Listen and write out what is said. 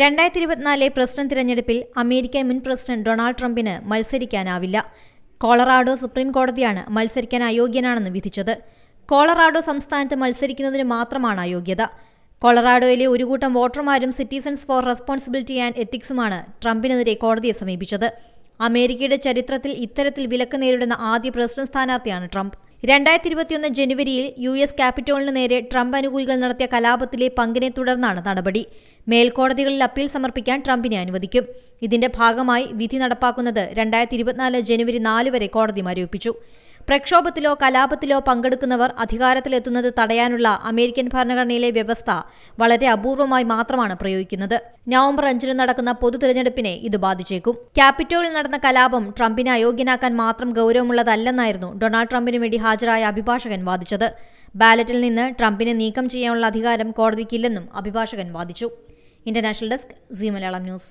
രണ്ടായിരത്തി ഇരുപത്തിനാലിലെ പ്രസിഡന്റ് തിരഞ്ഞെടുപ്പിൽ അമേരിക്കൻ മുൻ പ്രസിഡന്റ് ഡൊണാൾഡ് ട്രംപിന് മത്സരിക്കാനാവില്ല കോളറാഡോ സുപ്രീം കോടതിയാണ് മത്സരിക്കാൻ അയോഗ്യനാണെന്ന് വിധിച്ചത് കോളറാഡോ സംസ്ഥാനത്ത് മത്സരിക്കുന്നതിന് മാത്രമാണ് അയോഗ്യത കൊളറാഡോയിലെ ഒരു കൂട്ടം വോട്ടർമാരും സിറ്റിസൺസ് ഫോർ റെസ്പോൺസിബിലിറ്റി ആൻഡ് എത്തിക്സുമാണ് ട്രംപിനെതിരെ കോടതിയെ സമീപിച്ചത് അമേരിക്കയുടെ ചരിത്രത്തിൽ ഇത്തരത്തിൽ വിലക്ക് നേരിടുന്ന ആദ്യ പ്രസിഡന്റ് സ്ഥാനാർത്ഥിയാണ് ട്രംപ് രണ്ടായിരത്തി ഇരുപത്തിയൊന്ന് ജനുവരിയിൽ യു എസ് ക്യാപിറ്റോളിന് നേരെ ട്രംപ് അനുകൂലികൾ നടത്തിയ കലാപത്തിലെ പങ്കിനെ തുടർന്നാണ് നടപടി മേൽക്കോടതികളിൽ അപ്പീൽ സമർപ്പിക്കാൻ ട്രംപിനെ അനുവദിക്കും ഇതിന്റെ ഭാഗമായി വിധി നടപ്പാക്കുന്നത് രണ്ടായിരത്തി ഇരുപത്തിനാല് ജനുവരി നാല് വരെ കോടതി മരവിപ്പിച്ചു പ്രക്ഷോഭത്തിലോ കലാപത്തിലോ പങ്കെടുക്കുന്നവർ അധികാരത്തിലെത്തുന്നത് തടയാനുള്ള അമേരിക്കൻ ഭരണഘടനയിലെ വ്യവസ്ഥ വളരെ അപൂർവമായി മാത്രമാണ് പ്രയോഗിക്കുന്നത് നവംബർ അഞ്ചിന് നടക്കുന്ന പൊതു തിരഞ്ഞെടുപ്പിനെ ഇത് ബാധിച്ചേക്കും ക്യാപിറ്റോളിൽ നടന്ന കലാപം ട്രംപിനെ അയോഗ്യനാക്കാൻ മാത്രം ഗൌരവമുള്ളതല്ലെന്നായിരുന്നു ഡൊണാൾഡ് ട്രംപിന് വേണ്ടി ഹാജരായ അഭിഭാഷകൻ വാദിച്ചത് ബാലറ്റിൽ നിന്ന് ട്രംപിനെ നീക്കം ചെയ്യാനുള്ള അധികാരം കോടതിക്കില്ലെന്നും അഭിഭാഷകൻ വാദിച്ചു international desk C Malayalam news